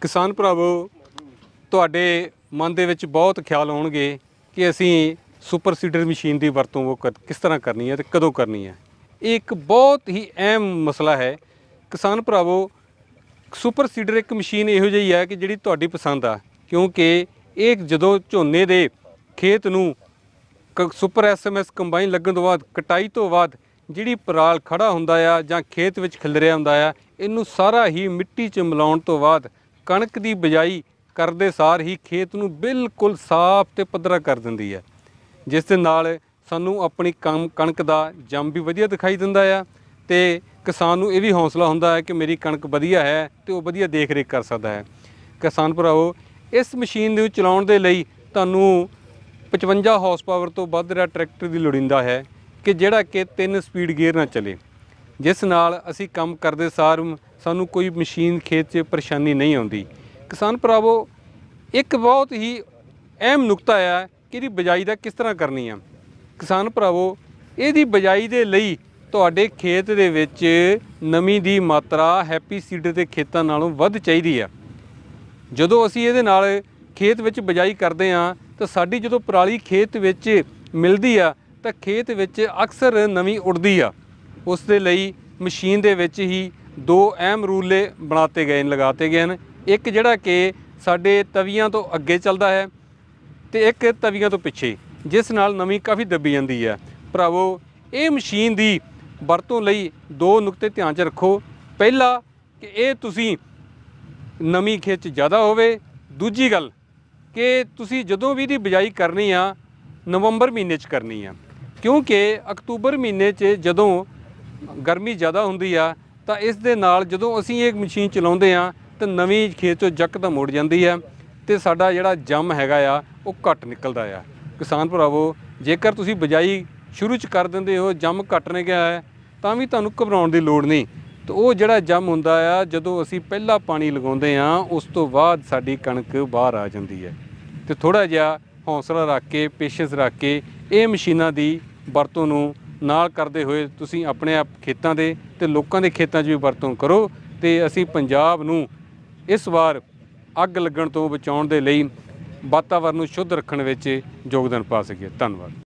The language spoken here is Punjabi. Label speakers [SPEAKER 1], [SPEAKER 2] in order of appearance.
[SPEAKER 1] ਕਿਸਾਨ ਭਰਾਵੋ ਤੁਹਾਡੇ ਮਨ ਦੇ ਵਿੱਚ ਬਹੁਤ ਖਿਆਲ ਆਉਣਗੇ ਕਿ ਅਸੀਂ ਸੁਪਰ ਸੀਡਰ ਮਸ਼ੀਨ ਦੀ ਵਰਤੋਂ ਉਹ ਕਿਸ ਤਰ੍ਹਾਂ ਕਰਨੀ ਹੈ ਤੇ ਕਦੋਂ ਕਰਨੀ ਹੈ ਇਹ ਇੱਕ ਬਹੁਤ ਹੀ ਅਹਿਮ ਮਸਲਾ ਹੈ ਕਿਸਾਨ ਭਰਾਵੋ ਸੁਪਰ ਸੀਡਰ ਇੱਕ ਮਸ਼ੀਨ ਇਹੋ ਜਿਹੀ ਹੈ ਕਿ ਜਿਹੜੀ ਤੁਹਾਡੀ ਪਸੰਦ ਆ ਕਿਉਂਕਿ ਇਹ ਜਦੋਂ ਝੋਨੇ ਦੇ ਖੇਤ ਨੂੰ ਸੁਪਰ ਐਸਐਮਐਸ ਕੰਬਾਈਨ ਲੱਗਣ ਤੋਂ ਬਾਅਦ ਕਟਾਈ ਤੋਂ ਬਾਅਦ ਜਿਹੜੀ ਪਰਾਲ ਖੜਾ ਹੁੰਦਾ ਆ ਜਾਂ ਖੇਤ ਵਿੱਚ ਖਿਲਰਿਆ ਹੁੰਦਾ ਆ ਇਹਨੂੰ ਸਾਰਾ ਹੀ ਮਿੱਟੀ 'ਚ ਮਿਲਾਉਣ ਤੋਂ ਬਾਅਦ ਕਣਕ ਦੀ ਬਜਾਈ ਕਰਦੇ ਸਾਰ ਹੀ ਖੇਤ ਨੂੰ ਬਿਲਕੁਲ ਸਾਫ਼ ਤੇ ਪੱਧਰਾ ਕਰ ਦਿੰਦੀ ਹੈ ਜਿਸ ਦੇ ਨਾਲ ਸਾਨੂੰ ਆਪਣੀ ਕਣਕ ਦਾ ਜੰਮ ਵੀ ਵਧੀਆ ਦਿਖਾਈ ਦਿੰਦਾ ਆ ਤੇ ਕਿਸਾਨ ਨੂੰ ਇਹ ਵੀ ਹੌਸਲਾ ਹੁੰਦਾ ਹੈ ਕਿ ਮੇਰੀ ਕਣਕ ਵਧੀਆ ਹੈ ਤੇ ਉਹ ਵਧੀਆ ਦੇਖ-ਰੇਖ ਕਰ ਸਕਦਾ ਹੈ ਕਿਸਾਨ ਭਰਾਓ ਇਸ ਮਸ਼ੀਨ ਨੂੰ ਚਲਾਉਣ ਦੇ ਲਈ ਤੁਹਾਨੂੰ 55 ਹਾਰਸ ਪਾਵਰ ਤੋਂ ਵੱਧ ਦਾ ਟਰੈਕਟਰ ਦੀ ਲੋੜਿੰਦਾ ਹੈ ਕਿ ਜਿਹੜਾ ਕਿ ਤਿੰਨ ਸਪੀਡ ਗੇਅਰ ਨਾਲ ਚੱਲੇ ਜਿਸ ਨਾਲ ਅਸੀਂ ਕੰਮ ਕਰਦੇ ਸਾਰ ਸਾਨੂੰ ਕੋਈ ਮਸ਼ੀਨ ਖੇਤ 'ਚ ਪਰੇਸ਼ਾਨੀ ਨਹੀਂ ਆਉਂਦੀ ਕਿਸਾਨ ਭਰਾਵੋ ਇੱਕ ਬਹੁਤ ਹੀ ਅਹਿਮ ਨੁਕਤਾ ਹੈ ਕਿ ਇਹਦੀ ਬਜਾਈ ਦਾ ਕਿਸ ਤਰ੍ਹਾਂ ਕਰਨੀ ਆ ਕਿਸਾਨ ਭਰਾਵੋ ਇਹਦੀ ਬਜਾਈ ਦੇ ਲਈ ਤੁਹਾਡੇ ਖੇਤ ਦੇ ਵਿੱਚ ਨਮੀ ਦੀ ਮਾਤਰਾ ਹੈਪੀ ਸੀਡਰ ਦੇ ਖੇਤਾਂ ਨਾਲੋਂ ਵੱਧ ਚਾਹੀਦੀ ਆ ਜਦੋਂ ਅਸੀਂ ਇਹਦੇ ਨਾਲ ਖੇਤ ਵਿੱਚ ਬਜਾਈ ਕਰਦੇ ਆ ਤਾਂ ਸਾਡੀ ਜਦੋਂ ਪਰਾਲੀ ਖੇਤ ਵਿੱਚ ਮਿਲਦੀ ਆ ਤਾਂ ਖੇਤ ਵਿੱਚ ਅਕਸਰ ਨਮੀ ਉੱਡਦੀ ਆ ਉਸ ਦੇ ਲਈ ਮਸ਼ੀਨ ਦੇ ਵਿੱਚ ਹੀ ਦੋ ਅਹਿਮ ਰੂਲੇ ਬਣਾਤੇ ਗਏ ਨੇ ਲਗਾਤੇ ਗਏ ਨੇ ਇੱਕ ਜਿਹੜਾ ਕਿ ਸਾਡੇ ਤਵੀਆਂ ਤੋਂ ਅੱਗੇ ਚੱਲਦਾ ਹੈ ਤੇ ਇੱਕ ਤਵੀਆਂ ਤੋਂ ਪਿੱਛੇ ਜਿਸ ਨਾਲ ਨਮੀ ਕਾਫੀ ਦੱਬੀ ਜਾਂਦੀ ਹੈ ਭਰਾਵੋ ਇਹ ਮਸ਼ੀਨ ਦੀ ਵਰਤੋਂ ਲਈ ਦੋ ਨੁਕਤੇ ਧਿਆਨ 'ਚ ਰੱਖੋ ਪਹਿਲਾ ਕਿ ਇਹ ਤੁਸੀਂ ਨਮੀ ਖਿੱਚ ਜ਼ਿਆਦਾ ਹੋਵੇ ਦੂਜੀ ਗੱਲ ਕਿ ਤੁਸੀਂ ਜਦੋਂ ਵੀ ਦੀ ਬਜਾਈ ਕਰਨੀ ਆ ਨਵੰਬਰ ਮਹੀਨੇ 'ਚ ਕਰਨੀ ਆ ਕਿਉਂਕਿ ਅਕਤੂਬਰ ਮਹੀਨੇ 'ਚ ਜਦੋਂ ਗਰਮੀ ਜ਼ਿਆਦਾ ਹੁੰਦੀ ਆ ਤਾਂ ਇਸ ਦੇ ਨਾਲ ਜਦੋਂ ਅਸੀਂ ਇਹ ਮਸ਼ੀਨ ਚਲਾਉਂਦੇ ਆ ਤਾਂ ਨਵੀਂ ਖੇਤ ਚੋਂ ਜੱਕ ਤਾਂ ਮੁੜ ਜਾਂਦੀ ਆ ਤੇ ਸਾਡਾ ਜਿਹੜਾ ਜੰਮ ਹੈਗਾ ਆ ਉਹ ਘੱਟ ਨਿਕਲਦਾ ਆ ਕਿਸਾਨ ਭਰਾਵੋ ਜੇਕਰ ਤੁਸੀਂ ਬਜਾਈ ਸ਼ੁਰੂ ਚ ਕਰ ਦਿੰਦੇ ਹੋ ਜੰਮ ਘਟਨੇ ਗਿਆ ਹੈ ਤਾਂ ਵੀ ਤੁਹਾਨੂੰ ਘਬਰਾਉਣ ਦੀ ਲੋੜ ਨਹੀਂ ਤੇ ਉਹ ਜਿਹੜਾ ਜੰਮ ਹੁੰਦਾ ਆ ਜਦੋਂ ਅਸੀਂ ਪਹਿਲਾ ਪਾਣੀ ਲਗਾਉਂਦੇ ਆ ਉਸ ਤੋਂ ਬਾਅਦ ਸਾਡੀ ਕਣਕ ਬਾਹਰ ਆ ਜਾਂਦੀ ਹੈ ਤੇ ਥੋੜਾ ਜਿਹਾ ਹੌਸਲਾ ਰੱਖ ਕੇ ਪੇਸ਼ੈਂਸ ਰੱਖ ਕੇ ਇਹ ਮਸ਼ੀਨਾਂ ਦੀ ਵਰਤੋਂ ਨੂੰ ਨਾਲ ਕਰਦੇ ਹੋਏ ਤੁਸੀਂ ਆਪਣੇ ਆਪ ਖੇਤਾਂ ਦੇ ਤੇ ਲੋਕਾਂ ਦੇ ਖੇਤਾਂ 'ਚ ਵੀ ਵਰਤੋਂ ਕਰੋ ਤੇ ਅਸੀਂ ਪੰਜਾਬ ਨੂੰ ਇਸ ਵਾਰ ਅੱਗ ਲੱਗਣ ਤੋਂ ਬਚਾਉਣ ਦੇ ਲਈ ਵਾਤਾਵਰਨ ਨੂੰ ਸ਼ੁੱਧ ਰੱਖਣ ਵਿੱਚ ਯੋਗਦਾਨ ਪਾ ਸਕੀਏ ਧੰਨਵਾਦ